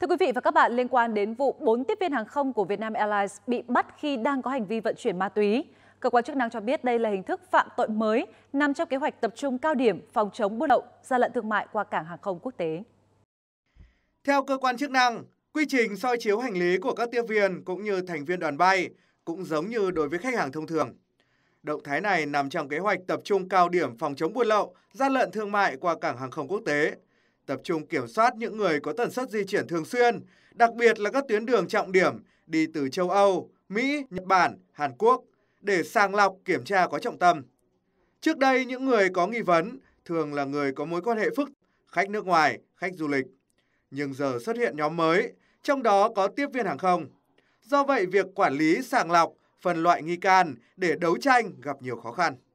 Thưa quý vị và các bạn, liên quan đến vụ 4 tiếp viên hàng không của Vietnam Airlines bị bắt khi đang có hành vi vận chuyển ma túy. Cơ quan chức năng cho biết đây là hình thức phạm tội mới nằm trong kế hoạch tập trung cao điểm phòng chống buôn lậu, gian lận thương mại qua cảng hàng không quốc tế. Theo cơ quan chức năng, quy trình soi chiếu hành lý của các tiếp viên cũng như thành viên đoàn bay cũng giống như đối với khách hàng thông thường. Động thái này nằm trong kế hoạch tập trung cao điểm phòng chống buôn lậu, gian lận thương mại qua cảng hàng không quốc tế – tập trung kiểm soát những người có tần suất di chuyển thường xuyên, đặc biệt là các tuyến đường trọng điểm đi từ châu Âu, Mỹ, Nhật Bản, Hàn Quốc để sàng lọc kiểm tra có trọng tâm. Trước đây những người có nghi vấn thường là người có mối quan hệ phức, khách nước ngoài, khách du lịch. Nhưng giờ xuất hiện nhóm mới, trong đó có tiếp viên hàng không. Do vậy việc quản lý sàng lọc, phân loại nghi can để đấu tranh gặp nhiều khó khăn.